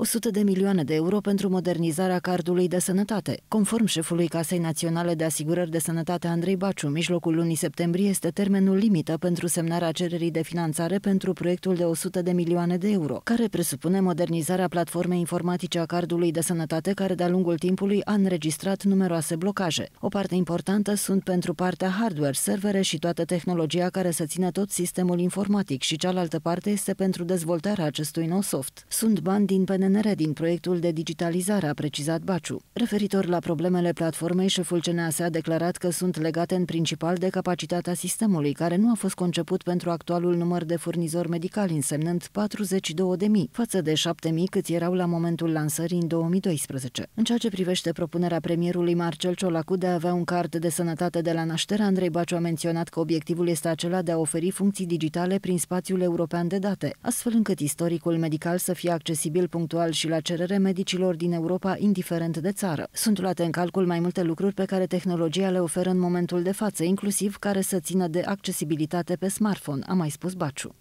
100 de milioane de euro pentru modernizarea cardului de sănătate. Conform șefului Casei Naționale de Asigurări de Sănătate Andrei Baciu, mijlocul lunii septembrie este termenul limită pentru semnarea cererii de finanțare pentru proiectul de 100 de milioane de euro, care presupune modernizarea platformei informatice a cardului de sănătate, care de-a lungul timpului a înregistrat numeroase blocaje. O parte importantă sunt pentru partea hardware, servere și toată tehnologia care să țină tot sistemul informatic și cealaltă parte este pentru dezvoltarea acestui nou soft. Sunt bani din PNR CNR din proiectul de digitalizare, a precizat Baciu. Referitor la problemele platformei, șeful CNAS a declarat că sunt legate în principal de capacitatea sistemului, care nu a fost conceput pentru actualul număr de furnizori medicali, însemnând 42.000, față de 7.000 cât erau la momentul lansării în 2012. În ceea ce privește propunerea premierului Marcel Ciolacu de a avea un card de sănătate de la naștere, Andrei Baciu a menționat că obiectivul este acela de a oferi funcții digitale prin spațiul european de date, astfel încât istoricul medical să fie accesibil punctual eventual și la cerere medicilor din Europa, indiferent de țară. Sunt luate în calcul mai multe lucruri pe care tehnologia le oferă în momentul de față, inclusiv care să țină de accesibilitate pe smartphone, a mai spus Baciu.